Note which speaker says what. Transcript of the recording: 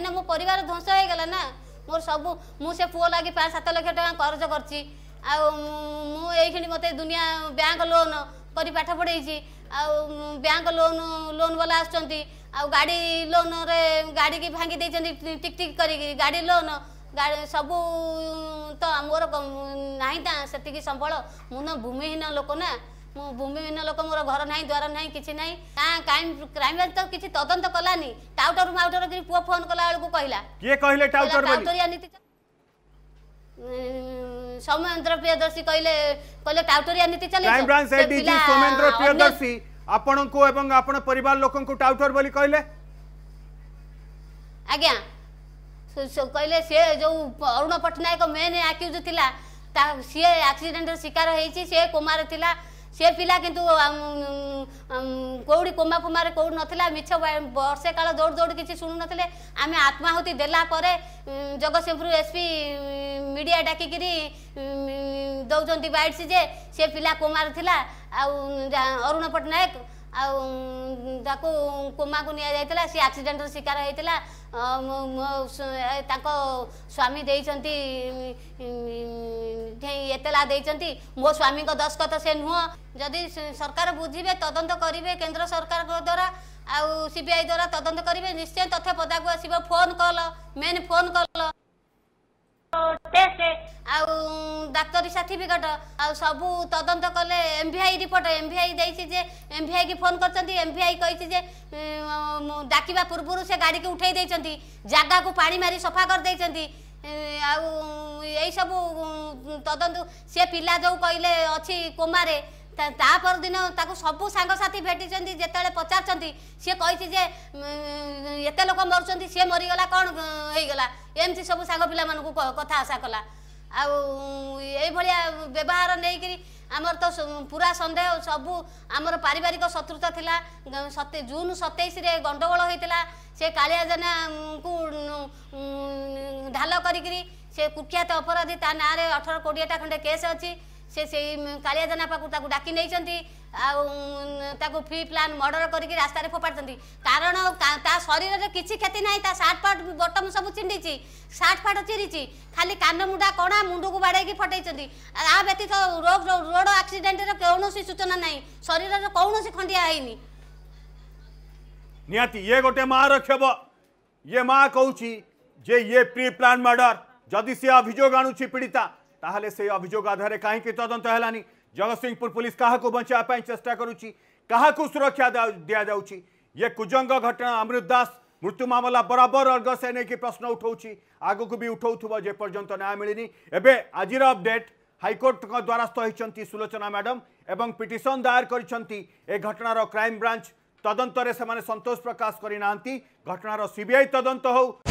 Speaker 1: ମୋ ପରିବାର ଧ୍ୱଂସ ହେଇଗଲା ନା ମୋର ସବୁ ମୁଁ ସେ ପୁଅ ଲାଗି ପାଞ୍ଚ ସାତ ଲକ୍ଷ ଟଙ୍କା କରଜ କରିଛି ଆଉ ମୁଁ ଏଇଖିଣି ମୋତେ ଦୁନିଆ ବ୍ୟାଙ୍କ ଲୋନ୍ କରି ପାଠ ପଢ଼େଇଛି ଆଉ ବ୍ୟାଙ୍କ ଲୋନ୍ ଲୋନ୍ ବାଲା ଆସୁଛନ୍ତି ଆଉ ଗାଡ଼ି ଲୋନ୍ରେ ଗାଡ଼ିକି ଭାଙ୍ଗି ଦେଇଛନ୍ତି ଟିକ୍ ଟିକ୍ କରିକି ଗାଡ଼ି ଲୋନ୍ ସବୁ ତ ମୋର ନାହିଁ ତା ସେତିକି ସମ୍ବଳ ମୁଁ ନା ଭୂମିହୀନ ଲୋକ ନା ମୁଁ ଭୂମିହୀନ ଲୋକ ମୋର ଘର ନାହିଁ ଦ୍ୱାର ନାହିଁ କିଛି ନାହିଁ କ୍ରାଇମବ୍ରାଞ୍ଚ ତ କିଛି ତଦନ୍ତ କଲାନି ଟାଉଟର ମାଉଟର କି ପୁଅ ଫୋନ କଲା ବେଳକୁ କହିଲା
Speaker 2: କିଏ କହିଲେ ଟାଉଟର ଟାଉଟରିଆ
Speaker 1: ନୀତି ସୌମେନ୍ଦ୍ର ପ୍ରିୟଦର୍ଶୀ କହିଲେ କହିଲେ ଟାଉଟରିଆ ନୀତି ଚାଲିଛି ସୌମେନ୍ଦ୍ର ପ୍ରିୟଦର୍ଶୀ
Speaker 2: ଆପଣଙ୍କୁ ଏବଂ ଆପଣ ପରିବାର ଲୋକଙ୍କୁ ଟାଉଟର ବୋଲି କହିଲେ
Speaker 1: ଆଜ୍ଞା କହିଲେ ସିଏ ଯୋଉ ଅରୁଣ ପଟ୍ଟନାୟକ ମେନ୍ ଆକ୍ୟୁଜ୍ ଥିଲା ତା ସିଏ ଆକ୍ସିଡେଣ୍ଟର ଶିକାର ହେଇଛି ସିଏ କୁମାର ଥିଲା ସେ ପିଲା କିନ୍ତୁ କେଉଁଠି କୋମା ଫୋମାରେ କେଉଁଠି ନଥିଲା ମିଛ ବର୍ଷେ କାଳ ଦୌଡ଼ି ଦୌଡ଼ି କିଛି ଶୁଣୁନଥିଲେ ଆମେ ଆତ୍ମାହୁତି ଦେଲା ପରେ ଜଗତସିଂହପୁର ଏସ୍ପି ମିଡ଼ିଆ ଡାକିକିରି ଦେଉଛନ୍ତି ବାଇଟ୍ସ ଯେ ସେ ପିଲା କୋମାରେ ଥିଲା ଆଉ ଅରୁଣ ପଟ୍ଟନାୟକ ଆଉ ତାକୁ କୋମାକୁ ନିଆଯାଇଥିଲା ସେ ଆକ୍ସିଡେଣ୍ଟର ଶିକାର ହେଇଥିଲା ତାଙ୍କ ସ୍ୱାମୀ ଦେଇଛନ୍ତି ଏତଲା ଦେଇଛନ୍ତି ମୋ ସ୍ୱାମୀଙ୍କ ଦସ୍ତଖତ ସେ ନୁହଁ ଯଦି ସରକାର ବୁଝିବେ ତଦନ୍ତ କରିବେ କେନ୍ଦ୍ର ସରକାରଙ୍କ ଦ୍ୱାରା ଆଉ ସିବିଆଇ ଦ୍ୱାରା ତଦନ୍ତ କରିବେ ନିଶ୍ଚୟ ତଥ୍ୟ ପଦାକୁ ଆସିବ ଫୋନ୍ କଲ ମେନ୍ ଫୋନ୍ କଲ ଆଉ ଡାକ୍ତରୀ ସାର୍ଟିଫିକେଟ ଆଉ ସବୁ ତଦନ୍ତ କଲେ M V I report M V I ଦେଇଛି ଯେ ଏମ ଭି ଆଇକି ଫୋନ୍ କରିଛନ୍ତି ଏମ ଭି ଆଇ କହିଛି ଯେ ଡାକିବା ପୂର୍ବରୁ ସେ ଗାଡ଼ିକୁ ଉଠାଇ ଦେଇଛନ୍ତି ଜାଗାକୁ ପାଣି ମାରି ସଫା କରିଦେଇଛନ୍ତି ଆଉ ଏଇସବୁ ତଦନ୍ତ ସିଏ ପିଲା ଯେଉଁ କହିଲେ ଅଛି କୁମାରେ ତା ପରଦିନ ତାକୁ ସବୁ ସାଙ୍ଗସାଥି ଭେଟିଛନ୍ତି ଯେତେବେଳେ ପଚାରୁଛନ୍ତି ସିଏ କହିଛି ଯେ ଏତେ ଲୋକ ମରୁଛନ୍ତି ସିଏ ମରିଗଲା କ'ଣ ହେଇଗଲା ଏମିତି ସବୁ ସାଙ୍ଗ ପିଲାମାନଙ୍କୁ କଥା ଆଶା କଲା ଆଉ ଏଇଭଳିଆ ବ୍ୟବହାର ନେଇକିରି ଆମର ତ ପୁରା ସନ୍ଦେହ ସବୁ ଆମର ପାରିବାରିକ ଶତ୍ରୁତା ଥିଲା ଜୁନ୍ ସତେଇଶରେ ଗଣ୍ଡଗୋଳ ହୋଇଥିଲା सियाजना ढाल गरिक सुख्यात अपराधी त नाँडे अठर किटा खण्डे केस अस् कायाजना पाकि नै आउँ फिफ प्लान् मर्डर गरिक रातार फोपाड्छ कारण ता शरीर क्षति नै त सटफ फाट बटम सबै चिन्ची सार फाट चिरि खालि कानमुडा कहाँ मुडको बाडै फटै छन् आ व्यतीत रोग रोड आक्सिडेन्ट र कम सूचना नै शरीर कौसि ख नि
Speaker 2: ये गोटे माँ रक्षव ये माँ कह ये प्री प्लान मर्डर जदि सी अभोग आणुची पीड़िता से अभोग आधार कहीं तदंत है जगत सिंहपुर पुलिस क्या बचाई चेषा क्या सुरक्षा दि जाऊँगी ये कुजंग घटना अमृत दास मृत्यु मामला बराबर अर्ग से नहीं कि प्रश्न उठाऊँ आग को भी उठाऊपर्यंत न्याय मिलनी एवं आज अपडेट हाइकोर्ट द्वारस्थ होती सुलोचना मैडम एवं पिटिशन दायर कर घटनार क्राइम ब्रांच তদন্তরে সেমানে সন্তোষ প্রকাশ করে না ঘটনার সিবিআই তদন্ত হোক